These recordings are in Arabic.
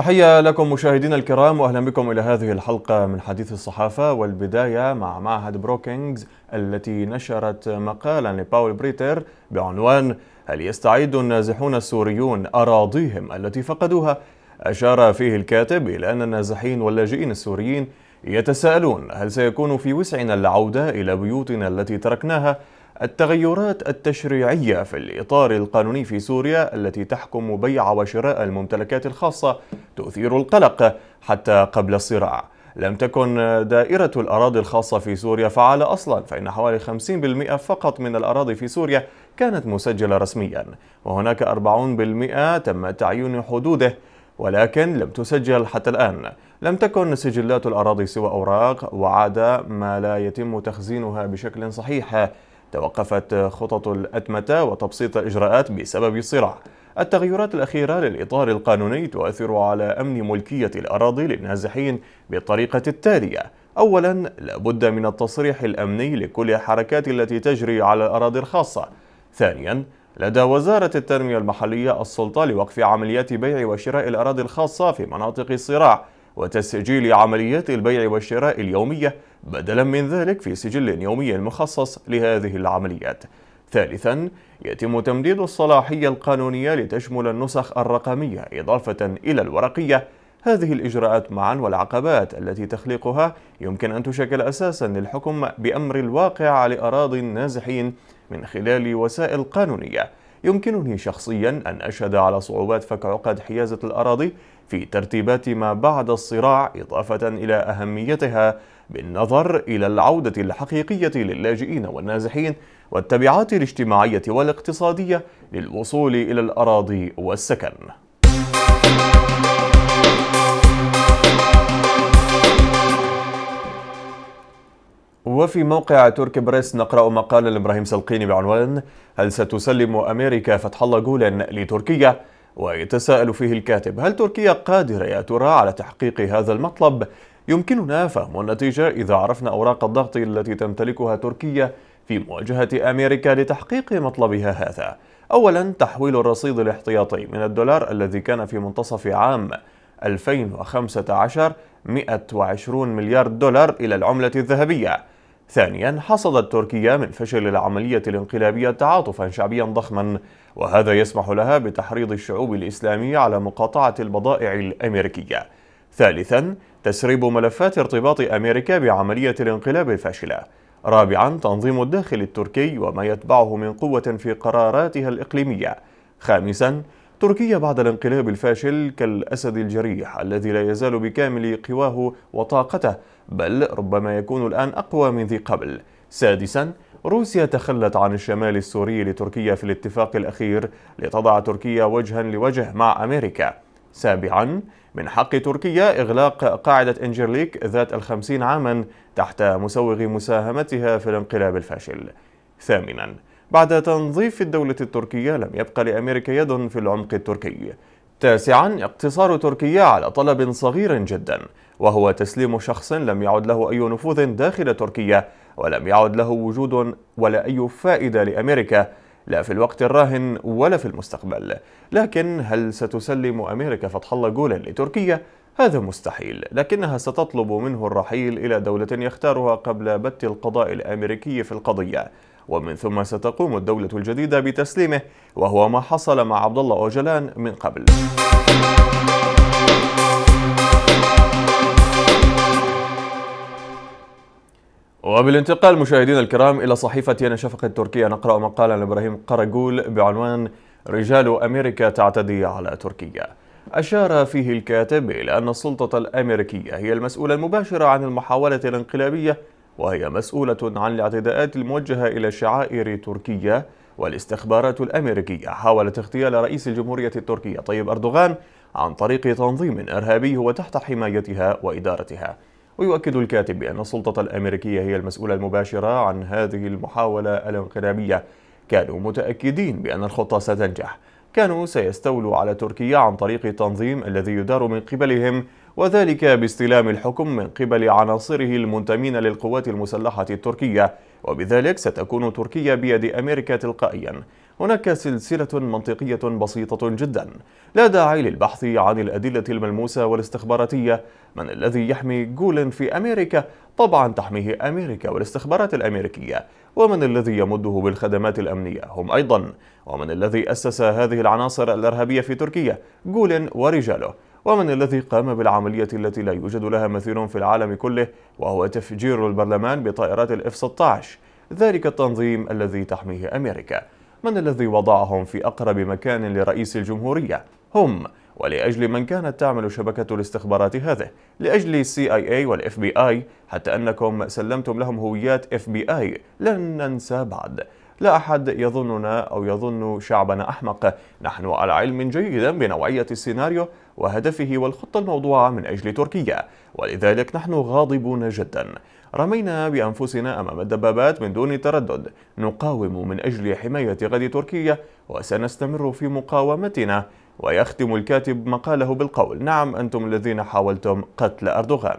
تحية لكم مشاهدينا الكرام واهلا بكم الى هذه الحلقة من حديث الصحافة والبداية مع معهد بروكينجز التي نشرت مقالا لباول بريتر بعنوان هل يستعيد النازحون السوريون اراضيهم التي فقدوها؟ اشار فيه الكاتب الى ان النازحين واللاجئين السوريين يتساءلون هل سيكون في وسعنا العودة الى بيوتنا التي تركناها التغيرات التشريعية في الإطار القانوني في سوريا التي تحكم بيع وشراء الممتلكات الخاصة تثير القلق حتى قبل الصراع لم تكن دائرة الأراضي الخاصة في سوريا فعالة أصلا فإن حوالي 50% فقط من الأراضي في سوريا كانت مسجلة رسميا وهناك 40% تم تعيين حدوده ولكن لم تسجل حتى الآن لم تكن سجلات الأراضي سوى أوراق وعادة ما لا يتم تخزينها بشكل صحيح توقفت خطط الأتمتة وتبسيط الإجراءات بسبب الصراع التغيرات الأخيرة للإطار القانوني تؤثر على أمن ملكية الأراضي للنازحين بالطريقة التالية أولا لابد من التصريح الأمني لكل الحركات التي تجري على الأراضي الخاصة ثانيا لدى وزارة التنمية المحلية السلطة لوقف عمليات بيع وشراء الأراضي الخاصة في مناطق الصراع وتسجيل عمليات البيع والشراء اليومية بدلا من ذلك في سجل يومي مخصص لهذه العمليات ثالثا يتم تمديد الصلاحية القانونية لتشمل النسخ الرقمية إضافة إلى الورقية هذه الإجراءات معا والعقبات التي تخليقها يمكن أن تشكل أساسا للحكم بأمر الواقع لأراضي النازحين من خلال وسائل قانونية يمكنني شخصيا أن أشهد على صعوبات فك عقد حيازة الأراضي في ترتيبات ما بعد الصراع إضافة إلى أهميتها بالنظر إلى العودة الحقيقية للاجئين والنازحين والتبعات الاجتماعية والاقتصادية للوصول إلى الأراضي والسكن وفي موقع تركي بريس نقرأ مقالا لإبراهيم سلقيني بعنوان هل ستسلم أمريكا فتح الله جولا لتركيا؟ ويتساءل فيه الكاتب هل تركيا قادرة يا ترى على تحقيق هذا المطلب؟ يمكننا فهم النتيجة إذا عرفنا أوراق الضغط التي تمتلكها تركيا في مواجهة أمريكا لتحقيق مطلبها هذا أولا تحويل الرصيد الاحتياطي من الدولار الذي كان في منتصف عام 2015 120 مليار دولار إلى العملة الذهبية ثانيا حصدت تركيا من فشل العملية الانقلابية تعاطفا شعبيا ضخما وهذا يسمح لها بتحريض الشعوب الإسلامية على مقاطعة البضائع الأمريكية ثالثا تسريب ملفات ارتباط أمريكا بعملية الانقلاب الفاشلة رابعا تنظيم الداخل التركي وما يتبعه من قوة في قراراتها الإقليمية خامسا تركيا بعد الانقلاب الفاشل كالأسد الجريح الذي لا يزال بكامل قواه وطاقته بل ربما يكون الآن أقوى من ذي قبل سادساً روسيا تخلت عن الشمال السوري لتركيا في الاتفاق الأخير لتضع تركيا وجها لوجه مع أمريكا سابعا من حق تركيا إغلاق قاعدة إنجرليك ذات الخمسين عاما تحت مسوغ مساهمتها في الانقلاب الفاشل ثامنا بعد تنظيف الدولة التركية لم يبقى لأمريكا يد في العمق التركي تاسعا اقتصار تركيا على طلب صغير جدا وهو تسليم شخص لم يعد له أي نفوذ داخل تركيا ولم يعد له وجود ولا أي فائدة لأمريكا لا في الوقت الراهن ولا في المستقبل لكن هل ستسلم أمريكا فتح الله جولا لتركيا؟ هذا مستحيل لكنها ستطلب منه الرحيل إلى دولة يختارها قبل بت القضاء الأمريكي في القضية ومن ثم ستقوم الدولة الجديدة بتسليمه وهو ما حصل مع عبد الله أوجلان من قبل وبالانتقال مشاهدينا الكرام إلى صحيفه يانا شفق التركية نقرأ مقالا لإبراهيم قرقول بعنوان رجال أمريكا تعتدي على تركيا أشار فيه الكاتب إلى أن السلطة الأمريكية هي المسؤولة المباشرة عن المحاولة الانقلابية وهي مسؤولة عن الاعتداءات الموجهة إلى شعائر تركيا والاستخبارات الأمريكية حاولت اغتيال رئيس الجمهورية التركية طيب أردوغان عن طريق تنظيم إرهابي هو تحت حمايتها وإدارتها ويؤكد الكاتب بأن السلطة الأمريكية هي المسؤولة المباشرة عن هذه المحاولة الانقلابية كانوا متأكدين بأن الخطة ستنجح كانوا سيستولوا على تركيا عن طريق التنظيم الذي يدار من قبلهم وذلك باستلام الحكم من قبل عناصره المنتمين للقوات المسلحة التركية وبذلك ستكون تركيا بيد أمريكا تلقائيا هناك سلسلة منطقية بسيطة جدا لا داعي للبحث عن الأدلة الملموسة والاستخباراتية من الذي يحمي جولن في أمريكا طبعا تحميه أمريكا والاستخبارات الأمريكية ومن الذي يمده بالخدمات الأمنية هم أيضا ومن الذي أسس هذه العناصر الإرهابية في تركيا جول ورجاله ومن الذي قام بالعملية التي لا يوجد لها مثيل في العالم كله وهو تفجير البرلمان بطائرات الاف 16 ذلك التنظيم الذي تحميه أمريكا من الذي وضعهم في أقرب مكان لرئيس الجمهورية؟ هم ولأجل من كانت تعمل شبكة الاستخبارات هذه لأجل CIA والإف بي آي حتى أنكم سلمتم لهم هويات إف بي آي لن ننسى بعد لا أحد يظننا أو يظن شعبنا أحمق نحن على علم جيدا بنوعية السيناريو وهدفه والخطة الموضوعة من أجل تركيا ولذلك نحن غاضبون جدا رمينا بأنفسنا أمام الدبابات من دون تردد نقاوم من أجل حماية غد تركيا وسنستمر في مقاومتنا ويختم الكاتب مقاله بالقول نعم أنتم الذين حاولتم قتل أردوغان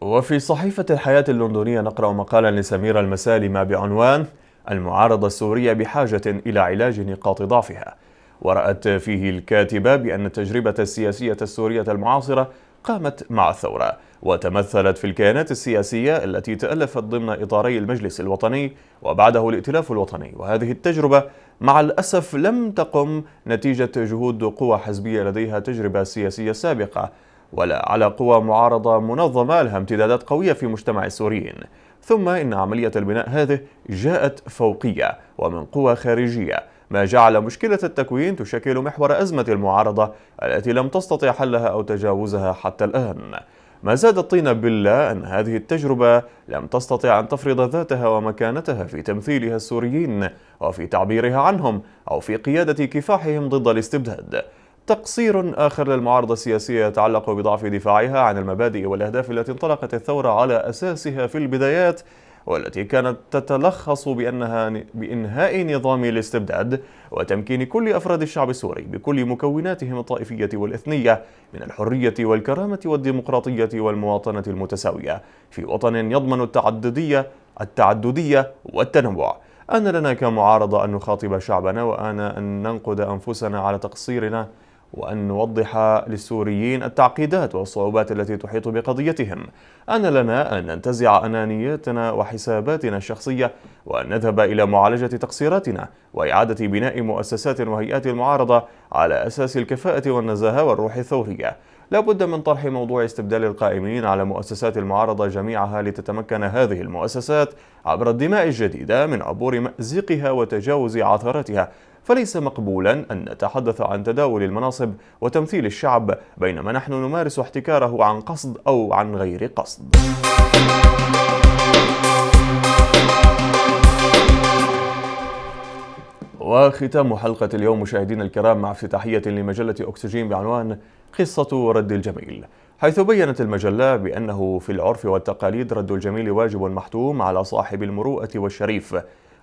وفي صحيفة الحياة اللندنية نقرأ مقالا لسميرة المسالمة بعنوان المعارضة السورية بحاجة إلى علاج نقاط ضعفها ورأت فيه الكاتبة بأن التجربة السياسية السورية المعاصرة قامت مع الثورة وتمثلت في الكيانات السياسية التي تألفت ضمن إطاري المجلس الوطني وبعده الائتلاف الوطني وهذه التجربة مع الأسف لم تقم نتيجة جهود قوى حزبية لديها تجربة سياسية سابقة ولا على قوى معارضة منظمة لها امتدادات قوية في مجتمع السوريين ثم إن عملية البناء هذه جاءت فوقية ومن قوى خارجية ما جعل مشكلة التكوين تشكل محور أزمة المعارضة التي لم تستطع حلها أو تجاوزها حتى الآن ما زاد الطين بلة أن هذه التجربة لم تستطع أن تفرض ذاتها ومكانتها في تمثيلها السوريين وفي تعبيرها عنهم أو في قيادة كفاحهم ضد الاستبداد تقصير آخر للمعارضة السياسية يتعلق بضعف دفاعها عن المبادئ والأهداف التي انطلقت الثورة على أساسها في البدايات والتي كانت تتلخص بأنها بإنهاء نظام الاستبداد وتمكين كل أفراد الشعب السوري بكل مكوناتهم الطائفية والإثنية من الحرية والكرامة والديمقراطية والمواطنة المتساوية في وطن يضمن التعددية التعددية والتنوع أن لنا كمعارضة أن نخاطب شعبنا وأنا أن ننقد أنفسنا على تقصيرنا وأن نوضح للسوريين التعقيدات والصعوبات التي تحيط بقضيتهم أن لنا أن ننتزع أنانيتنا وحساباتنا الشخصية وأن نذهب إلى معالجة تقصيراتنا وإعادة بناء مؤسسات وهيئات المعارضة على أساس الكفاءة والنزاهة والروح الثورية لا بد من طرح موضوع استبدال القائمين على مؤسسات المعارضة جميعها لتتمكن هذه المؤسسات عبر الدماء الجديدة من عبور مأزقها وتجاوز عثراتها فليس مقبولا أن نتحدث عن تداول المناصب وتمثيل الشعب بينما نحن نمارس احتكاره عن قصد أو عن غير قصد وختام حلقة اليوم مشاهدينا الكرام مع افتتاحية لمجلة أكسجين بعنوان قصة رد الجميل حيث بيّنت المجلة بأنه في العرف والتقاليد رد الجميل واجب محتوم على صاحب المروءة والشريف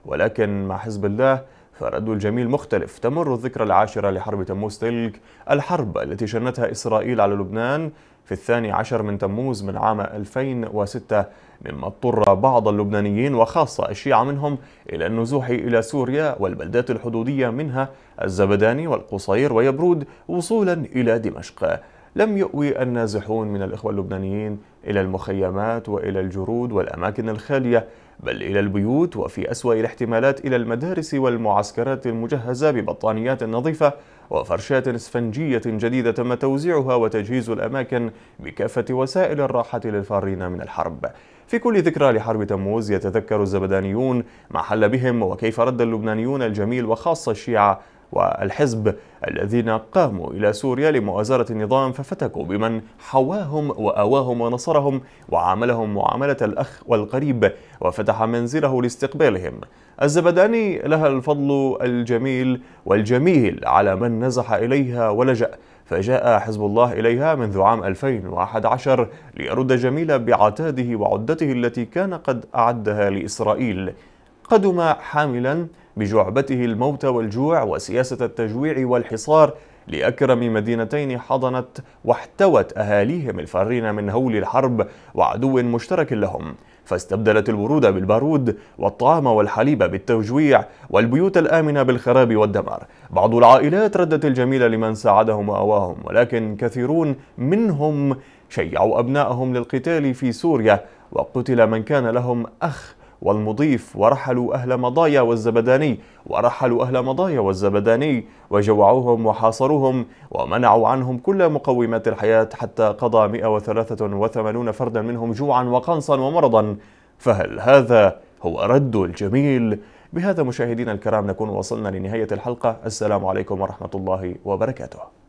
ولكن مع حزب الله فرد الجميل مختلف تمر الذكرى العاشرة لحرب تموز تلك الحرب التي شنتها إسرائيل على لبنان في الثاني عشر من تموز من عام 2006 مما اضطر بعض اللبنانيين وخاصة الشيعة منهم إلى النزوح إلى سوريا والبلدات الحدودية منها الزبداني والقصير ويبرود وصولا إلى دمشق لم يؤوي النازحون من الإخوة اللبنانيين إلى المخيمات وإلى الجرود والأماكن الخالية بل إلى البيوت وفي أسوأ الاحتمالات إلى المدارس والمعسكرات المجهزة ببطانيات نظيفة وفرشات اسفنجية جديدة تم توزيعها وتجهيز الأماكن بكافة وسائل الراحة للفارين من الحرب في كل ذكرى لحرب تموز يتذكر الزبدانيون ما حل بهم وكيف رد اللبنانيون الجميل وخاصة الشيعة والحزب الذين قاموا إلى سوريا لمؤازرة النظام ففتكوا بمن حواهم وآواهم ونصرهم وعاملهم معاملة الأخ والقريب وفتح منزله لاستقبالهم الزبداني لها الفضل الجميل والجميل على من نزح إليها ولجأ فجاء حزب الله إليها منذ عام 2011 ليرد جميل بعتاده وعدته التي كان قد أعدها لإسرائيل قدم حاملاً بجعبته الموت والجوع وسياسة التجويع والحصار لأكرم مدينتين حضنت واحتوت أهاليهم الفارين من هول الحرب وعدو مشترك لهم فاستبدلت الورود بالبارود والطعام والحليب بالتجويع والبيوت الآمنة بالخراب والدمار بعض العائلات ردت الجميل لمن ساعدهم وأواهم ولكن كثيرون منهم شيعوا أبنائهم للقتال في سوريا وقتل من كان لهم أخ والمضيف ورحلوا أهل مضايا والزبداني ورحلوا أهل مضايا والزبداني وجوعوهم وحاصروهم ومنعوا عنهم كل مقومات الحياة حتى قضى 183 فردا منهم جوعا وقنصا ومرضا فهل هذا هو رد الجميل؟ بهذا مشاهدينا الكرام نكون وصلنا لنهاية الحلقة السلام عليكم ورحمة الله وبركاته